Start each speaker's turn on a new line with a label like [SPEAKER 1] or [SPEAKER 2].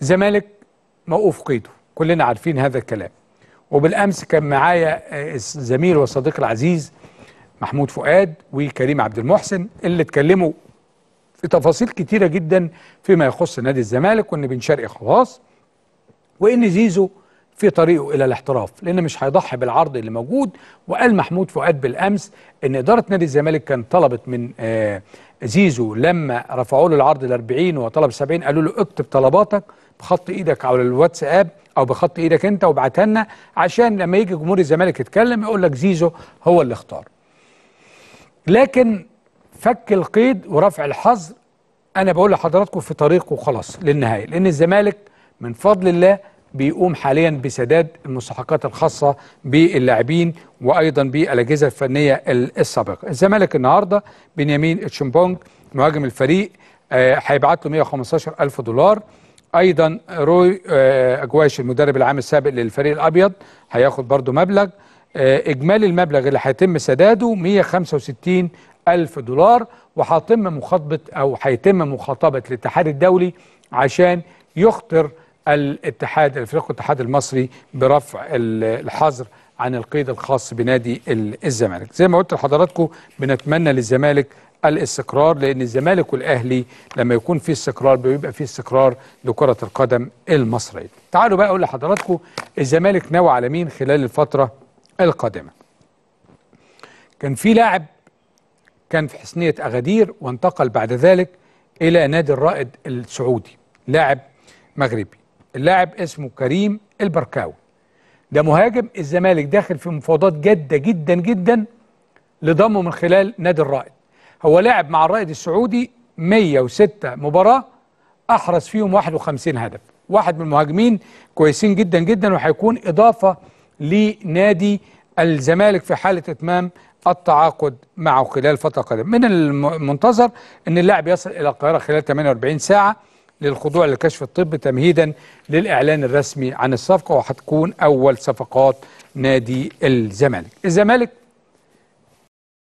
[SPEAKER 1] زمالك موقوف قيده كلنا عارفين هذا الكلام وبالامس كان معايا آه، الزميل والصديق العزيز محمود فؤاد وكريم عبد المحسن اللي اتكلموا في تفاصيل كتيره جدا فيما يخص نادي الزمالك وان بن شرقي خلاص وان زيزو في طريقه الى الاحتراف لان مش هيضحي بالعرض اللي موجود وقال محمود فؤاد بالامس ان اداره نادي الزمالك كان طلبت من آه، زيزو لما رفعوا له العرض ل 40 وطلب 70 قالوا له اكتب طلباتك بخط ايدك على الواتساب او بخط ايدك انت وابعتها لنا عشان لما يجي جمهور الزمالك يتكلم يقول لك زيزو هو اللي اختار لكن فك القيد ورفع الحظر انا بقول لحضراتكم في طريقه خلاص للنهايه لان الزمالك من فضل الله بيقوم حاليا بسداد المستحقات الخاصه باللاعبين وايضا بالاجهزه الفنيه السابقه الزمالك النهارده بنيامين اتشمبونج مهاجم الفريق آه، هيبعت له 115 الف دولار ايضا روي آه، اجواش المدرب العام السابق للفريق الابيض هياخد برضو مبلغ آه، اجمالي المبلغ اللي هيتم سداده 165 ألف دولار وهتم مخاطبة أو هيتم مخاطبة الاتحاد الدولي عشان يخطر الاتحاد الفريق الاتحاد المصري برفع الحظر عن القيد الخاص بنادي الزمالك زي ما قلت لحضراتكم بنتمنى للزمالك الاستقرار لان الزمالك والاهلي لما يكون في استقرار بيبقى في استقرار لكره القدم المصريه. تعالوا بقى اقول لحضراتكم الزمالك ناوي على مين خلال الفتره القادمه. كان في لاعب كان في حسنيه اغادير وانتقل بعد ذلك الى نادي الرائد السعودي لاعب مغربي. اللاعب اسمه كريم البركاوي. ده مهاجم الزمالك داخل في مفاوضات جاده جدا جدا لضمه من خلال نادي الرائد هو لعب مع الرائد السعودي 106 مباراه احرز فيهم 51 هدف واحد من المهاجمين كويسين جدا جدا وهيكون اضافه لنادي الزمالك في حاله اتمام التعاقد معه خلال فتره قادمه من المنتظر ان اللاعب يصل الى القاهره خلال 48 ساعه للخضوع لكشف الطب تمهيدا للإعلان الرسمي عن الصفقة وهتكون أول صفقات نادي الزمالك الزمالك